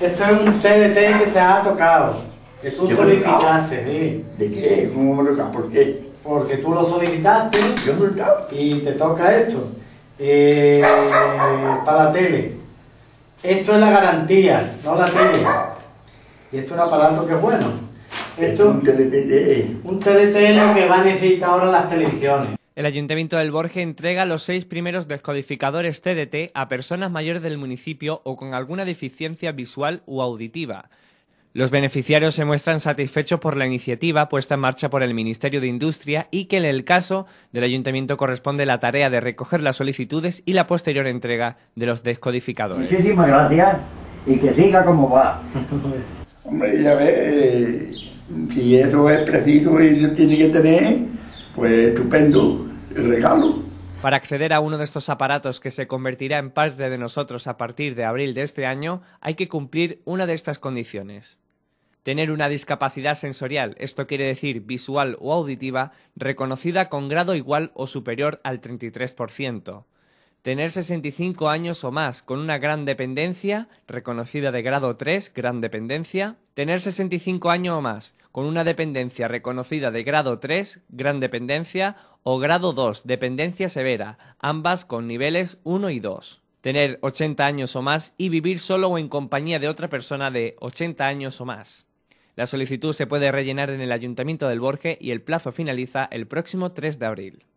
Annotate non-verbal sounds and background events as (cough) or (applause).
Esto es un TDT que se ha tocado, que tú solicitaste, ¿De qué? ¿Cómo me ¿Por qué? Porque tú lo solicitaste y te toca esto. Eh, para la tele. Esto es la garantía, no la tele. Y esto es un aparato que es bueno. Esto, es un TDT. Un TDT lo que va a necesitar ahora las televisiones. El Ayuntamiento del Borge entrega los seis primeros descodificadores TDT a personas mayores del municipio o con alguna deficiencia visual o auditiva. Los beneficiarios se muestran satisfechos por la iniciativa puesta en marcha por el Ministerio de Industria y que en el caso del Ayuntamiento corresponde la tarea de recoger las solicitudes y la posterior entrega de los descodificadores. Muchísimas gracias y que siga como va. (laughs) Hombre, ya ves, eh, si eso es preciso y se tiene que tener, pues estupendo. Para acceder a uno de estos aparatos que se convertirá en parte de nosotros a partir de abril de este año, hay que cumplir una de estas condiciones. Tener una discapacidad sensorial, esto quiere decir visual o auditiva, reconocida con grado igual o superior al 33% tener 65 años o más con una gran dependencia, reconocida de grado 3, gran dependencia, tener 65 años o más con una dependencia reconocida de grado 3, gran dependencia, o grado 2, dependencia severa, ambas con niveles 1 y 2. Tener 80 años o más y vivir solo o en compañía de otra persona de 80 años o más. La solicitud se puede rellenar en el Ayuntamiento del Borge y el plazo finaliza el próximo 3 de abril.